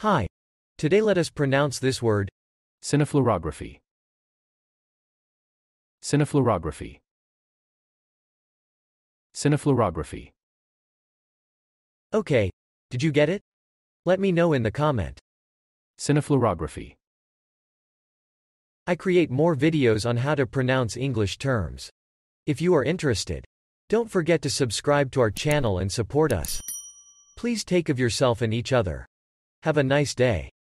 Hi. Today let us pronounce this word. Cinefluorography. Cinefluorography. Cinefluorography. Okay. Did you get it? Let me know in the comment. Cinefluorography. I create more videos on how to pronounce English terms. If you are interested, don't forget to subscribe to our channel and support us. Please take of yourself and each other. Have a nice day.